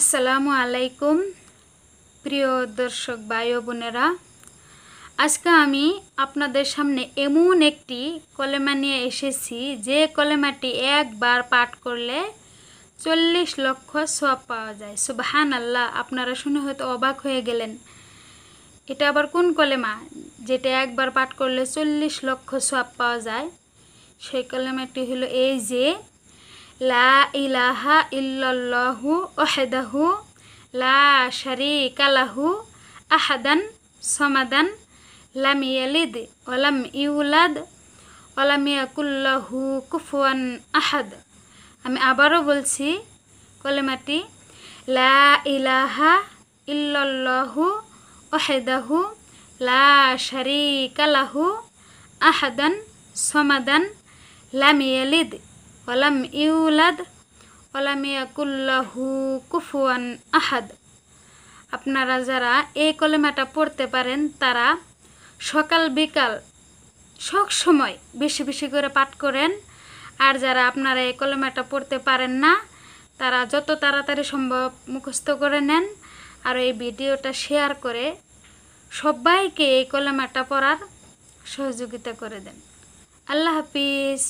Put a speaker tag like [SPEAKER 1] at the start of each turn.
[SPEAKER 1] আসসালামু আলাইকুম প্রিয় দর্শক ভাই বোনেরা আজকে আমি আপনাদের সামনে এমন একটি কলেমা নিয়ে এসেছি যে কলেমাটি একবার পাঠ করলে চল্লিশ লক্ষ সোয়াব পাওয়া যায় হান আল্লাহ আপনারা শুনে হয়তো অবাক হয়ে গেলেন এটা আবার কোন কলেমা যেটা একবার পাঠ করলে চল্লিশ লক্ষ সোয়াব পাওয়া যায় সেই কলেমাটি হলো এই যে লা ইলাহা ইল্লাল্লাহু ওহেদাহু লা শারিকা লাহু আহাদান সমাদান লাম ইয়ালিদ ওলাম ইউলাদ ওলাম ইয়াকুল্লাহু কুফুয়ান আহাদ আমি আবারও বলছি কলেমাটি লা ইলাহা ইল্লাল্লাহু ওহেদাহু লা শারিকা লাহু আহাদান সমাদান লাম ইয়ালিদ ওলাম ইউলাদ ওলাম ইয়াকুল্লাহু কুফুয়ান আহাদ আপনারা যারা এই কলেমাটা পড়তে পারেন তারা সকাল বিকাল সব সময় বেশি বেশি করে পাঠ করেন আর যারা আপনারা এই কলেমাটা পড়তে পারেন না তারা যত তাড়াতাড়ি সম্ভব মুখস্থ করে নেন আর এই ভিডিওটা শেয়ার করে সবাইকে এই কলেমাটা পড়ার সহযোগিতা করে দেন আল্লাহ হাফিজ